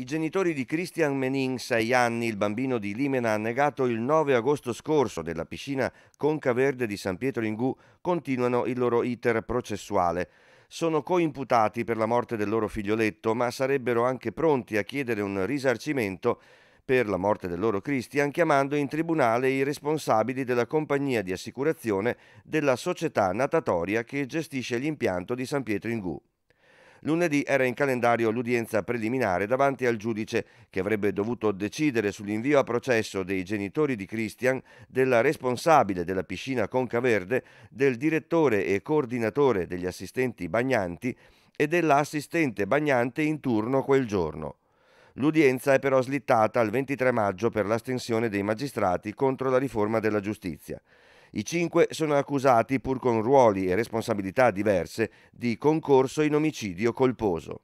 I genitori di Christian Menin, 6 anni, il bambino di Limena annegato il 9 agosto scorso nella piscina Conca Verde di San Pietro in Gù, continuano il loro iter processuale. Sono coimputati per la morte del loro figlioletto, ma sarebbero anche pronti a chiedere un risarcimento per la morte del loro Christian, chiamando in tribunale i responsabili della compagnia di assicurazione della società natatoria che gestisce l'impianto di San Pietro in Gù. Lunedì era in calendario l'udienza preliminare davanti al giudice che avrebbe dovuto decidere sull'invio a processo dei genitori di Christian, della responsabile della piscina Concaverde, del direttore e coordinatore degli assistenti bagnanti e dell'assistente bagnante in turno quel giorno. L'udienza è però slittata al 23 maggio per l'astensione dei magistrati contro la riforma della giustizia. I cinque sono accusati, pur con ruoli e responsabilità diverse, di concorso in omicidio colposo.